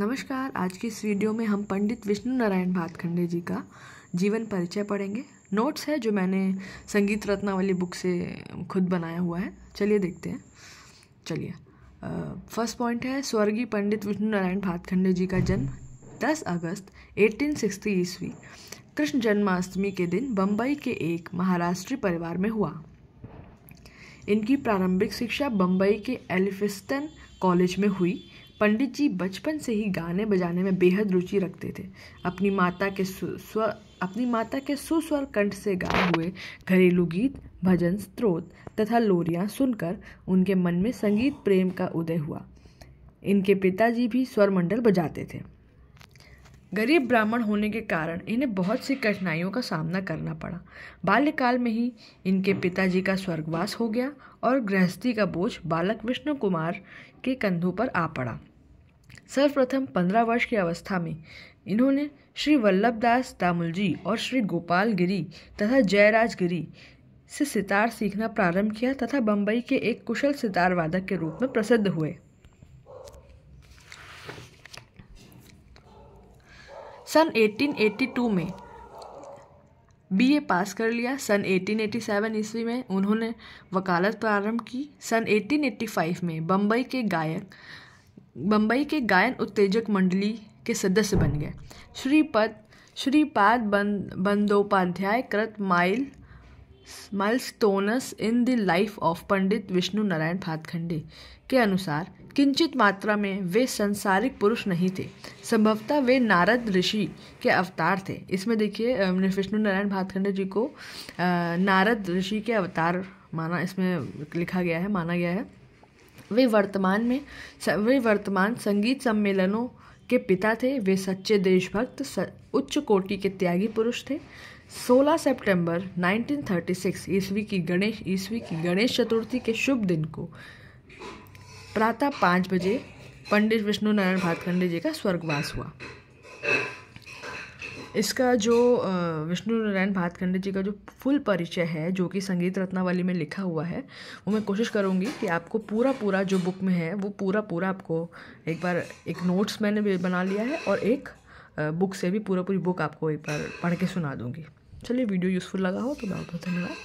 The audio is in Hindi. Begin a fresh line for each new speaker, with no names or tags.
नमस्कार आज की इस वीडियो में हम पंडित विष्णु नारायण भातखंडे जी का जीवन परिचय पढ़ेंगे नोट्स है जो मैंने संगीत रत्नावली वाली बुक से खुद बनाया हुआ है चलिए देखते हैं चलिए फर्स्ट पॉइंट है स्वर्गीय पंडित विष्णु नारायण भातखंडे जी का जन्म 10 अगस्त 1860 ईस्वी कृष्ण जन्माष्टमी के दिन बम्बई के एक महाराष्ट्रीय परिवार में हुआ इनकी प्रारंभिक शिक्षा बम्बई के एलिफिस्टन कॉलेज में हुई पंडित जी बचपन से ही गाने बजाने में बेहद रुचि रखते थे अपनी माता के स्व अपनी माता के सुस्वर कंठ से गाए हुए घरेलू गीत भजन स्त्रोत तथा लोरियां सुनकर उनके मन में संगीत प्रेम का उदय हुआ इनके पिताजी भी स्वर मंडल बजाते थे गरीब ब्राह्मण होने के कारण इन्हें बहुत सी कठिनाइयों का सामना करना पड़ा बाल्यकाल में ही इनके पिताजी का स्वर्गवास हो गया और गृहस्थी का बोझ बालक विष्णु कुमार के कंधों पर आ पड़ा सर्वप्रथम पंद्रह वर्ष की अवस्था में इन्होंने श्री वल्लभदास दामुलजी और श्री गोपाल गिरी तथा जयराज गिरी से सितार सीखना प्रारंभ किया तथा बम्बई के एक कुशल सितार वादक के रूप में प्रसिद्ध हुए सन 1882 में बीए पास कर लिया सन 1887 ईस्वी में उन्होंने वकालत प्रारंभ की सन 1885 में बम्बई के गायक बम्बई के गायन उत्तेजक मंडली के सदस्य बन गए श्रीपद श्रीपाद बंदोपाध्याय कृत mile milestones in the life of Pandit Vishnu Narayan Bhatkhande के अनुसार किंचित मात्रा में वे संसारिक पुरुष नहीं थे संभवतः वे नारद ऋषि के अवतार थे इसमें देखिए विष्णु नारायण भातखंडे जी को नारद ऋषि के अवतार माना इसमें लिखा गया है माना गया है वे वर्तमान में वे वर्तमान संगीत सम्मेलनों के पिता थे वे सच्चे देशभक्त उच्च कोटि के त्यागी पुरुष थे 16 सितंबर 1936 ईस्वी की गणेश ईस्वी की गणेश चतुर्थी के शुभ दिन को प्रातः पाँच बजे पंडित विष्णु नारायण भातखंडे जी का स्वर्गवास हुआ इसका जो विष्णु नारायण भातखंडे जी का जो फुल परिचय है जो कि संगीत रत्नावली में लिखा हुआ है वो मैं कोशिश करूँगी कि आपको पूरा पूरा जो बुक में है वो पूरा पूरा आपको एक बार एक नोट्स मैंने बना लिया है और एक बुक से भी पूरा पूरी बुक आपको एक बार पढ़ के सुना दूँगी चलिए वीडियो यूज़फुल लगा हो तो बहुत बहुत धन्यवाद